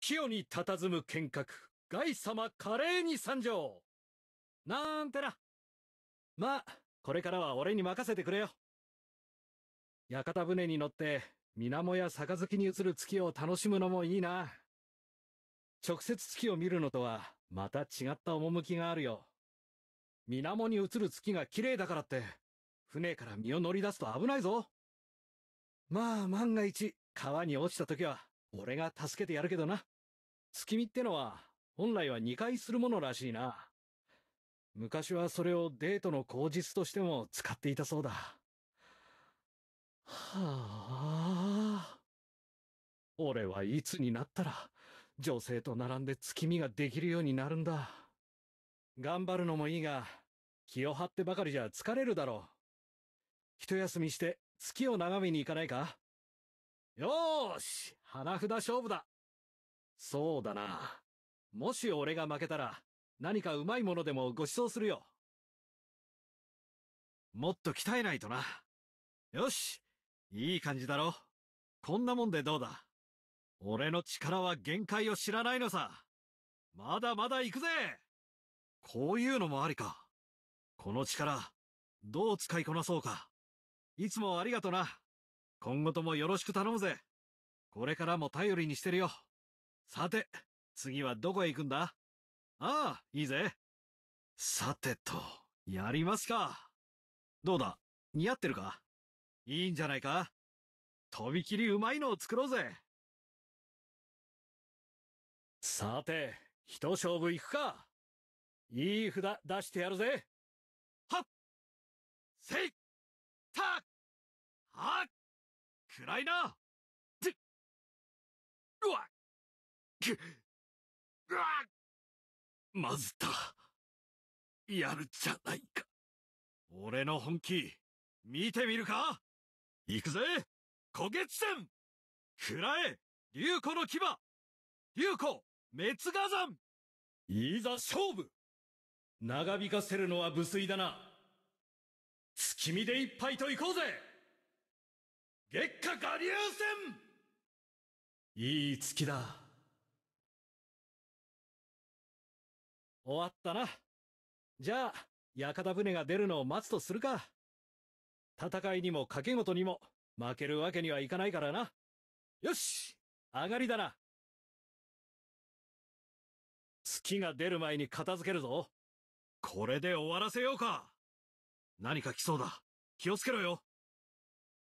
清に佇む剣閣、外様華麗に参上なんてな。まあ、これからは俺に任せてくれよ。屋形船に乗って、水面や杯に映る月を楽しむのもいいな。直接月を見るのとは、また違った趣があるよ。水面に映る月が綺麗だからって、船から身を乗り出すと危ないぞ。まあ、万が一、川に落ちた時は、俺が助けてやるけどな。月見ってのは、本来は2回するものらしいな。昔はそれをデートの口実としても使っていたそうだ。はあ。俺はいつになったら、女性と並んで月見ができるようになるんだ。頑張るのもいいが、気を張ってばかりじゃ疲れるだろう。一休みして月を眺めに行かないかよーし、花札勝負だ。そうだな。もし俺が負けたら、何かうまいものでもご馳走するよ。もっと鍛えないとな。よし、いい感じだろ。こんなもんでどうだ。俺の力は限界を知らないのさ。まだまだ行くぜこういうのもありか。この力、どう使いこなそうか。いつもありがとな。今後ともよろしく頼むぜ。これからも頼りにしてるよ。さて、次はどこへ行くんだああ、いいぜ。さてと、やりますか。どうだ似合ってるかいいんじゃないかとびきりうまいのを作ろうぜ。さて、一勝負行くか。いい札出してやるぜ。はっせいたく暗いなてうわっうわっまずたやるじゃないか俺の本気見てみるか行くぜ古月戦くらえ竜子の牙竜子滅火山いざ勝負長引かせるのは無粋だな月見で一杯と行こうぜ月下我流戦いい月だ。終わったな。じゃあ、屋形船が出るのを待つとするか。戦いにも賭け事にも負けるわけにはいかないからな。よし上がりだな月が出る前に片付けるぞ。これで終わらせようか何か来そうだ。気をつけろよ